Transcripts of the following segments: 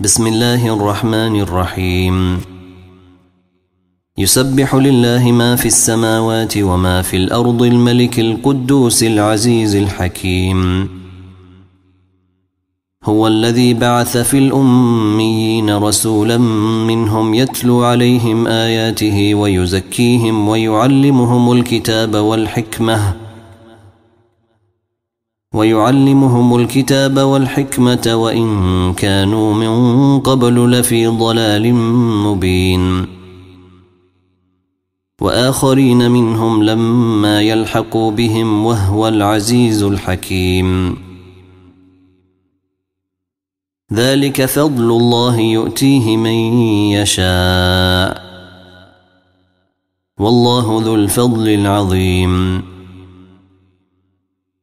بسم الله الرحمن الرحيم يسبح لله ما في السماوات وما في الأرض الملك القدوس العزيز الحكيم هو الذي بعث في الأميين رسولا منهم يتلو عليهم آياته ويزكيهم ويعلمهم الكتاب والحكمة ويعلمهم الكتاب والحكمة وإن كانوا من قبل لفي ضلال مبين وآخرين منهم لما يلحقوا بهم وهو العزيز الحكيم ذلك فضل الله يؤتيه من يشاء والله ذو الفضل العظيم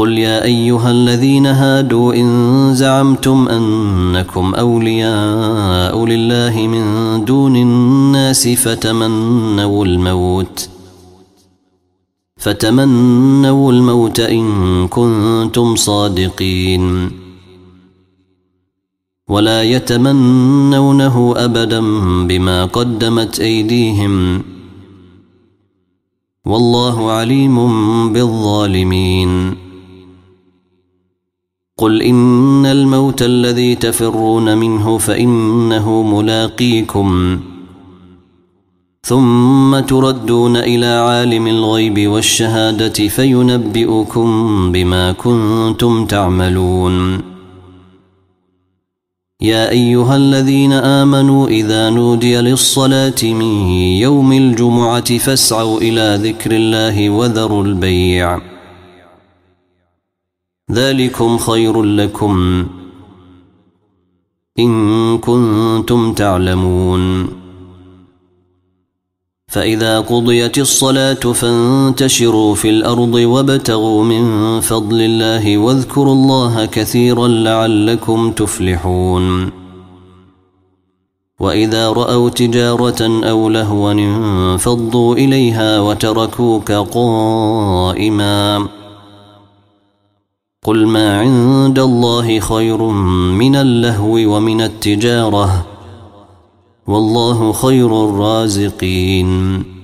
قل يا أيها الذين هادوا إن زعمتم أنكم أولياء لله من دون الناس فتمنوا الموت فتمنوا الموت إن كنتم صادقين ولا يتمنونه أبدا بما قدمت أيديهم والله عليم بالظالمين قل إن الموت الذي تفرون منه فإنه ملاقيكم ثم تردون إلى عالم الغيب والشهادة فينبئكم بما كنتم تعملون يا أيها الذين آمنوا إذا نودي للصلاة من يوم الجمعة فاسعوا إلى ذكر الله وذروا البيع ذلكم خير لكم إن كنتم تعلمون فإذا قضيت الصلاة فانتشروا في الأرض وابتغوا من فضل الله واذكروا الله كثيرا لعلكم تفلحون وإذا رأوا تجارة أو لهوا انفضوا إليها وتركوك قائماً قل ما عند الله خير من اللهو ومن التجاره والله خير الرازقين